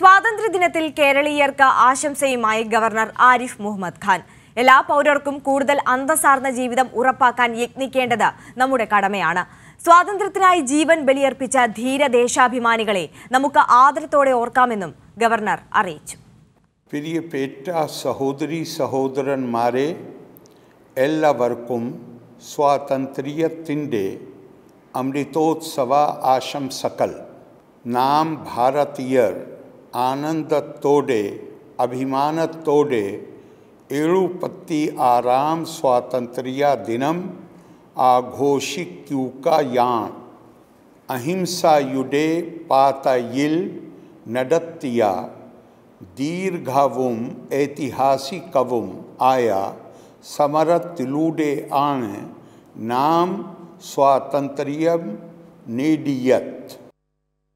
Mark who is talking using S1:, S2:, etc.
S1: സ്വാതന്ത്ര്യദിനത്തിൽ കേരളീയർക്ക് ആശംസയുമായി ഗവർണർ ആരിഫ് മുഹമ്മദ് ഖാൻ എല്ലാ പൗരർക്കും കൂടുതൽ അന്തസ്സാർന്ന ജീവിതം ഉറപ്പാക്കാൻ യത്നിക്കേണ്ടത് നമ്മുടെ കടമയാണ് സ്വാതന്ത്ര്യത്തിനായി ജീവൻ ബലിയർപ്പിച്ച ധീരദേശാഭിമാനികളെ നമുക്ക് ആദരത്തോടെ ഓർക്കാമെന്നും ഗവർണർ അറിയിച്ചു
S2: പ്രിയപ്പെട്ട സഹോദരി
S3: സഹോദരന്മാരെ എല്ലാവർക്കും സ്വാതന്ത്ര്യത്തിൻ്റെ അമൃതോത്സവ ആശംസകൾ നാം ഭാരതീയർ आनंद तोडे अभिमान तोडे एड़ुपत्ति आराम स्वातंत्रिया दिनम क्यूका यान अहिंसा युडे पातयिल नडत्तिया दीर्घवुम ऐतिहासिकवुम आया तिलुडे आण नाम स्वातंत्र्यम नेडियत